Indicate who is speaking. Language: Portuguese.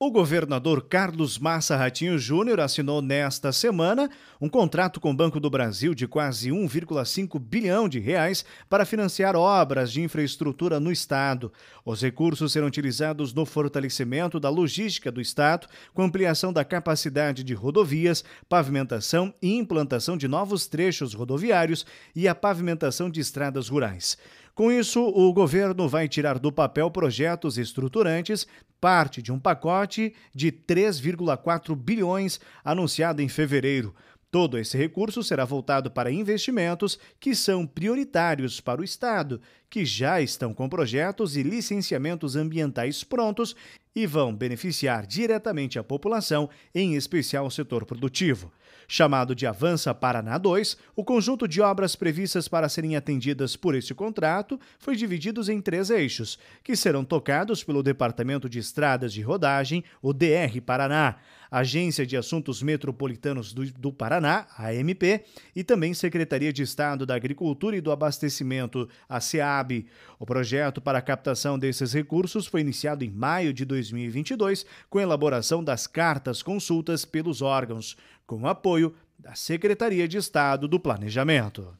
Speaker 1: O governador Carlos Massa Ratinho Júnior assinou nesta semana um contrato com o Banco do Brasil de quase 1,5 bilhão de reais para financiar obras de infraestrutura no estado. Os recursos serão utilizados no fortalecimento da logística do estado, com ampliação da capacidade de rodovias, pavimentação e implantação de novos trechos rodoviários e a pavimentação de estradas rurais. Com isso, o governo vai tirar do papel projetos estruturantes, parte de um pacote de 3,4 bilhões anunciado em fevereiro. Todo esse recurso será voltado para investimentos que são prioritários para o Estado, que já estão com projetos e licenciamentos ambientais prontos e vão beneficiar diretamente a população, em especial o setor produtivo. Chamado de Avança Paraná 2, o conjunto de obras previstas para serem atendidas por este contrato foi dividido em três eixos, que serão tocados pelo Departamento de Estradas de Rodagem, o DR Paraná, Agência de Assuntos Metropolitanos do, do Paraná, AMP, e também Secretaria de Estado da Agricultura e do Abastecimento, a CA. O projeto para a captação desses recursos foi iniciado em maio de 2022, com elaboração das cartas consultas pelos órgãos, com o apoio da Secretaria de Estado do Planejamento.